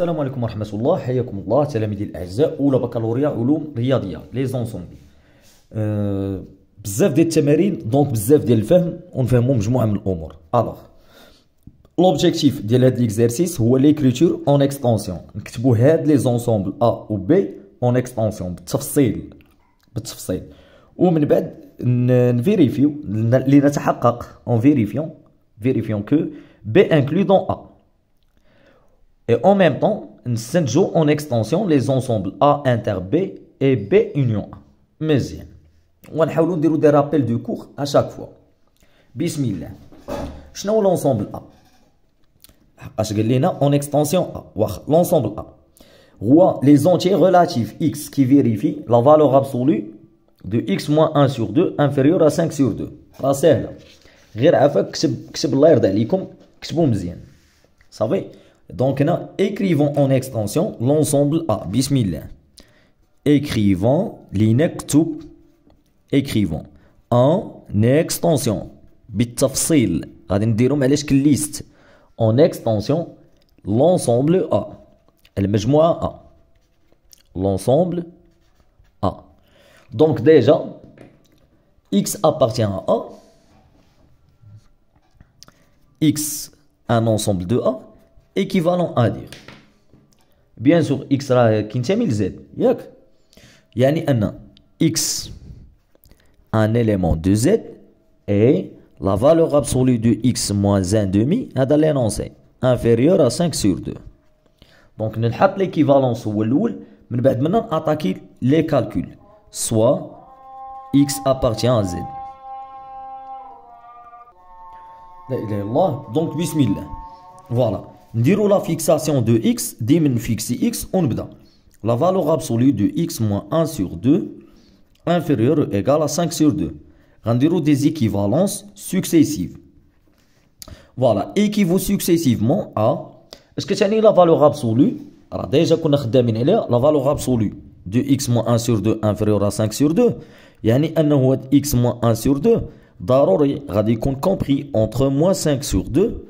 السلام عليكم ورحمة الله حياكم الله تلاميذي الأعزاء أولى بكالوريا علوم رياضية لي زونسومبي أه بزاف ديال التمارين دونك بزاف ديال الفهم ونفهمو مجموعة من الأمور ألوغ لوبجيكتيف ديال هاد ليكزارسيس هو ليكريتور اون اكستونسيون نكتبوا هاد لي زونسومبل أ و بي اون اكستونسيون بالتفصيل بالتفصيل ومن بعد نفيريفيو لنتحقق اون فيريفيون فيريفيون كو بي انكلو دون ا Et en même temps, on toujours en extension les ensembles A inter B et B union A. Mais bien. On va faire des rappels de cours à chaque fois. Bismillah. pas l'ensemble e A. En extension A. L'ensemble A. les entiers relatifs X qui vérifient la valeur absolue de X moins 1 sur 2 inférieure à 5 sur 2. C'est ça. غير عفاك كتب كتب الله يرضى عليكم كتبوا Vous savez donc, nous écrivons en extension l'ensemble A. Bismillah. Écrivons, l'inektoub, écrivons en extension. بالتفصيل غادي نديرهم على شكل ليست extension, l'ensemble A. ا moi A. L'ensemble A. Donc déjà, x appartient à a x un ensemble de a équivalent à dire. Bien sûr, x راه Z. ياك يعني x un élément de Z et la valeur absolue de x moins 1 demi هذا l'énoncé inférieur à 5 sur 2 donc avons l'équivalence هو الأول maintenant les calculs soit x appartient à Z La donc bismillah voilà la la x, de x x on nous ونبدا La valeur absolue de x moins 1 sur 2 inférieur ou égal à 5 sur 2 غنديروا des équivalences successives voilà équivaut successivement à est-ce que ثاني la valeur absolue déjà déjà nous avons la valeur absolue de x moins 1 sur 2 inférieur à 5 sur 2 يعني انه x moins 1 sur 2 ضروري غادي compris entre moins 5 sur 2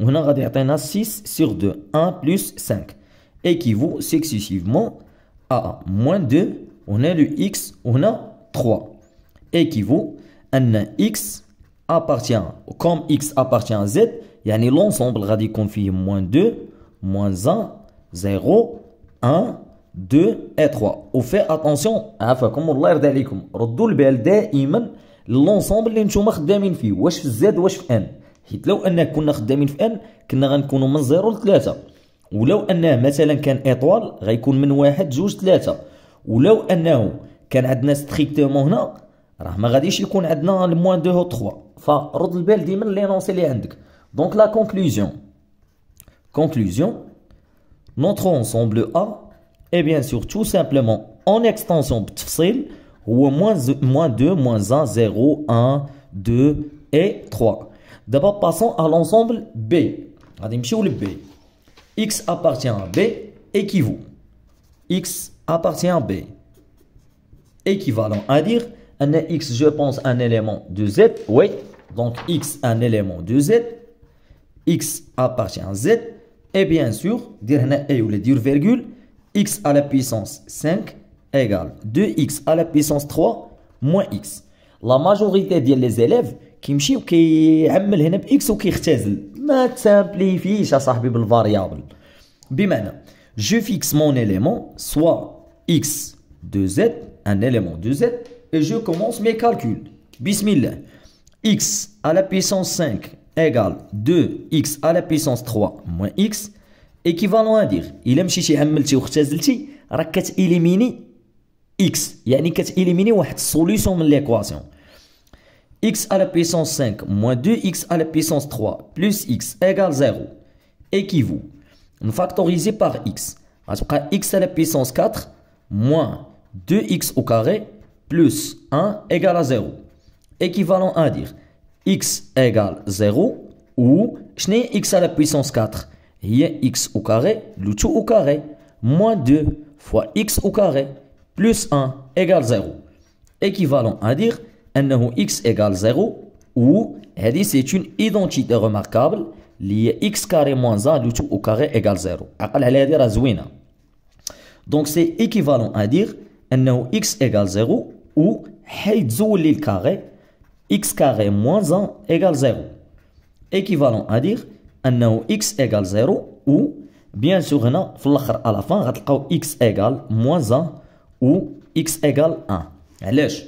On a 6 sur 2. 1 plus 5 équivaut successivement à moins 2. On a le x, on a 3. Équivaut x appartient, comme x appartient à z, il y a l'ensemble radic confié moins 2, moins 1, 0, 1, 2 et 3. On fait attention à faire comme on l'a dit. On l'ensemble l'ensemble l'ensemble l'ensemble l'ensemble l'ensemble l'ensemble l'ensemble l'ensemble n. حيت لو ان كنا خدامين في ان كنا غنكونوا من زيرو لثلاثة ولو انه مثلا كان ايطوال غيكون من واحد جوج ثلاثة ولو انه كان عندنا ستريكتومون هنا راه ما غاديش يكون عندنا الموان دو هو 3 فرد البال ديما لي نونسي اللي عندك دونك لا كونكلوزيون كونكلوزيون notre ensemble A est bien sûr tout simplement en extension de moins, moins 2, moins 1, 0, 1, 2 et 3. D'abord, passons à l'ensemble B. le B. X appartient à B, équivaut. X appartient à B. Équivalent à dire, un X, je pense, un élément de Z. Oui, donc X, un élément de Z. X appartient à Z. Et bien sûr, dire et ou les dire virgule, x à la puissance 5 égale 2x à la puissance 3 moins x. La majorité des élèves, كيمشي وكيعمل هنا باكس وكيختزل ما تسامبليفيش اصاحبي بالفاريابل بمعنى جو فيكس مون اليمون سوا اكس دو زد ان اليمون دو زد اي جو كومونس مي كالكول بسم الله x à la puissance 5 égale 2x à la puissance 3 moins x équivalent à dire il aime الا مشيتي ou chazelti راك كتاليميني x يعني كتاليميني واحد solution de l'équation x à la puissance 5 moins 2x à la puissance 3 plus x égale 0 équivaut factorise par x. x à la puissance 4 moins 2x au carré plus 1 égale à 0. Équivalent à dire x égale 0 ou x à la puissance 4. Il y a x au carré, le tout au carré, moins 2 fois x au carré plus 1 égale 0. Équivalent à dire x égale 0 ou c'est une identité remarquable liée x carré moins 1 du tout au carré égale 0 Donc c'est équivalent à dire. donc c'est x égale 0 ou حيد carré x carré moins 1 égale 0 équivalent à dire انه x égale 0 ou bien sûr هنا في الاخر x égale moins 1 ou x égale 1 علاش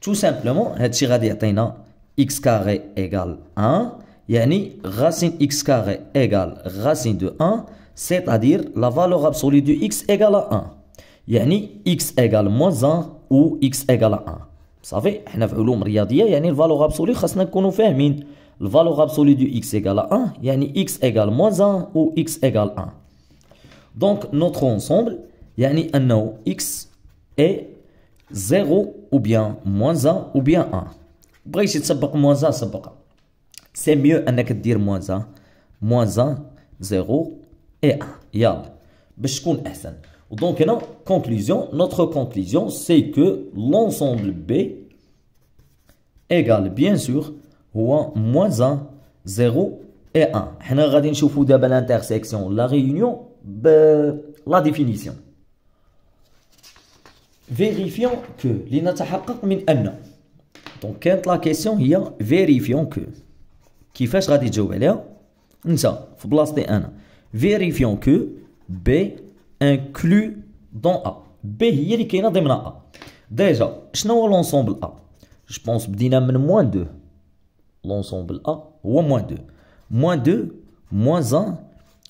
tout simplement, هادشي غادي يعطينا x carré égale 1 يعني racine x carré égale racine de 1 c'est-à-dire la valeur absolue de x égale à 1 يعني x égale moins 1 ou x égale à 1 صافي حنا في علوم رياضيه يعني الفالور ابسولي خاصنا نكونوا فاهمين valeur absolue de x égale à 1 يعني x égale moins 1 ou x égale 1 donc notre ensemble un انه x est 0 ou bien moins 1 ou bien 1 بغيتي تسبق moins 1 c'est mieux ميو انك دير moins 1 Moins 1 0 et 1 Donc, conclusion, notre conclusion, c'est que l'ensemble B égale, bien sûr, moins 1, 0 et 1. Nous allons voir la réunion, ben, la définition vérifions que. Donc, la question est vérifions que. Qui fait ce que hein? Vérifions que B inclut dans A. B est qui est dans A. Déjà, je n'ai pas l'ensemble A. Je pense que je moins 2. L'ensemble A ou moins 2. Moins 2, moins 1,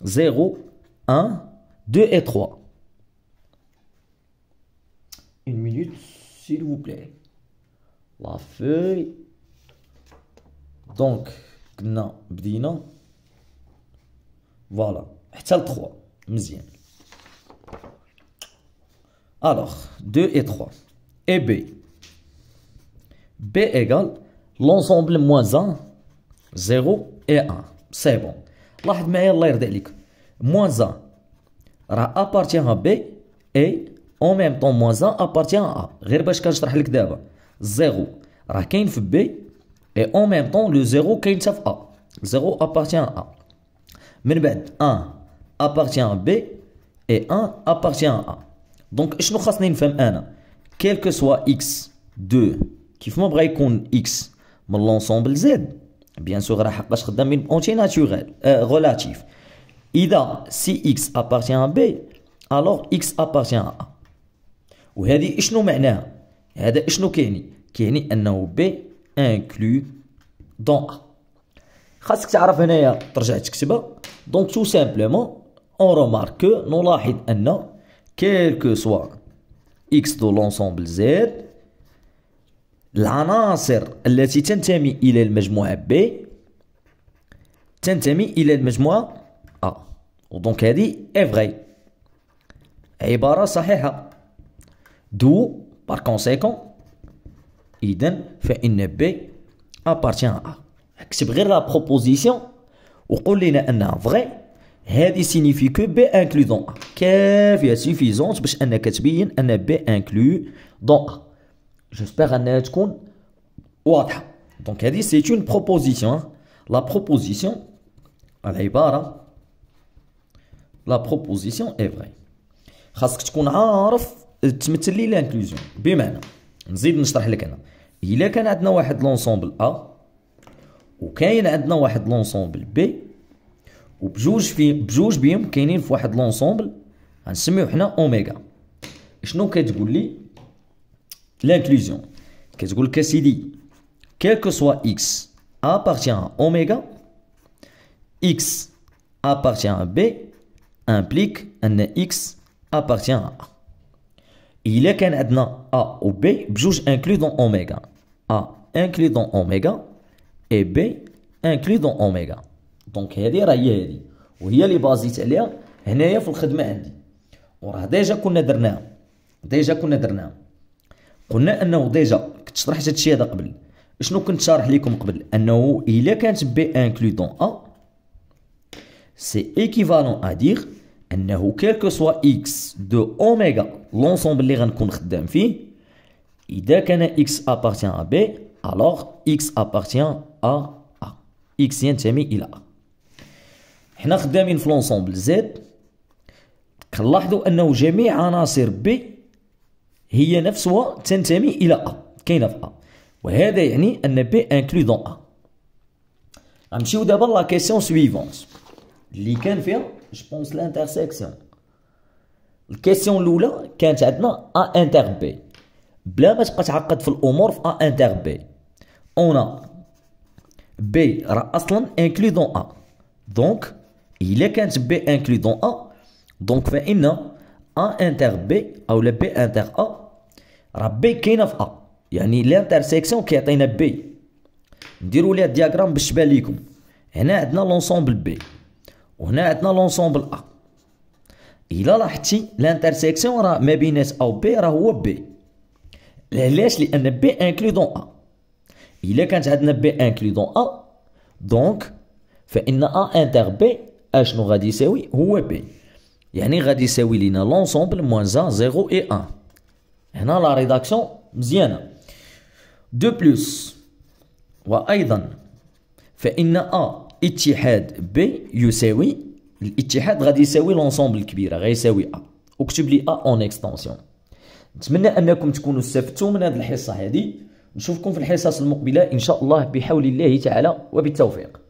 0, 1, 2 et 3. s'il vous plaît. La feuille. Donc, non, bdina. Voilà. C'est 3. Mzien. Alors, 2 et 3. Et B. B égale l'ensemble moins 1, 0 et 1. C'est bon. la l'air délique- Moins 1 appartient à B et en même temps, moins 1 appartient à A. Rébaix car je travaille 0. Rakhine fait B. Et en même temps, le 0, Rakhine fait A. 0 appartient à A. 1 appartient à B. Et 1 appartient à A. Donc, je ne sais pas si Quel que soit X, 2, qui fait un rayon X, l'ensemble Z. Bien sûr, Rakhine fait un entier naturel, euh, relatif. Ida, si X appartient à B, alors X appartient à A. وهذه شنو معناها هذا شنو كيعني كيعني انه بي انكلو دون ا خاصك تعرف هنايا ترجع تكتبها دونك تو سامبلومون اون رومارك نلاحظ ان كو سوا اكس دو لونسومبل زد العناصر التي تنتمي الى المجموعه بي تنتمي الى المجموعه ا ودونك هذه فغي عباره صحيحه D'où, par conséquent, Iden fait une B appartient à A. C'est la proposition ou qu'on un vrai. elle signifie que B inclus dans A. suffisant suffisante que vous dire une B inclus dans A. J'espère vous avez واضحة. Donc dit c'est une proposition. Hein. La proposition vraie. La proposition est vraie. تمثل لي لانكلوزيون بمعنى نزيد نشرح لك انا الا كان عندنا واحد لونسومبل ا وكاين عندنا واحد لونسومبل بي وبجوج في بجوج بيهم كاينين في واحد لونسومبل غنسميو حنا اوميغا شنو كتقول لي لانكلوزيون كتقول لك اسيدي كو سوا اكس ابارتيان à اكس ابارتيان appartient امبليك ان اكس ابارتيان ا الا كان عندنا ا و بي بجوج انكلو دون اوميغا ا انكلو دون اوميغا اي بي انكلو دون اوميغا دونك هذه راه هي هذه وهي اللي بازيت عليها هنايا في الخدمه عندي وراه ديجا كنا درناها ديجا كنا درناها قلنا انه ديجا كنت شرحت الشيء هذا قبل شنو كنت شارح لكم قبل انه الا كانت بي انكلو دون ا سي ايكيفالون ا دير انه كيلكو سوا اكس دو اوميغا لونسومبل اللي غنكون خدام فيه اذا كان اكس ابارتيان ا بي الوغ اكس ابارتيان ا ا اكس ينتمي الى ا حنا خدامين في لونسومبل زد كنلاحظوا انه جميع عناصر بي هي نفسها تنتمي الى ا كاينه في ا وهذا يعني ان بي انكلو دون ا غنمشيو دابا لا كيسيون سويفونت اللي كان فيها جو بونس لانترسيكسيون الكيسيون الاولى كانت عندنا ا انتر بي بلا ما تبقى تعقد في الامور في ا انتر بي اون بي راه اصلا انكلو دون ا دونك الا كانت بي انكلو دون ا دونك فان ا انتر بي او لا بي انتر ا راه بي كاينه في ا يعني لانترسيكسيون كيعطينا بي نديرو ليها دياغرام باش تبان ليكم هنا عندنا لونسومبل بي وهنا عندنا لونسومبل ا الا لاحظتي لانترسيكسيون راه ما بينات او بي راه هو بي علاش لان بي انكلي دون ا الا كانت عندنا بي انكلي دون ا دونك فان ا انتر بي اشنو غادي يساوي هو بي يعني غادي يساوي لينا لونسومبل موان زان زيرو اي ان هنا لا ريداكسيون مزيانه دو بلوس وايضا فان ا اتحاد بي يساوي الاتحاد غادي يساوي لونسومبل الكبيره غيساوي ا اكتب لي ا اون اكستنسيون نتمنى انكم تكونوا استفدتوا من هذه الحصه هذه نشوفكم في الحصص المقبله ان شاء الله بحول الله تعالى وبالتوفيق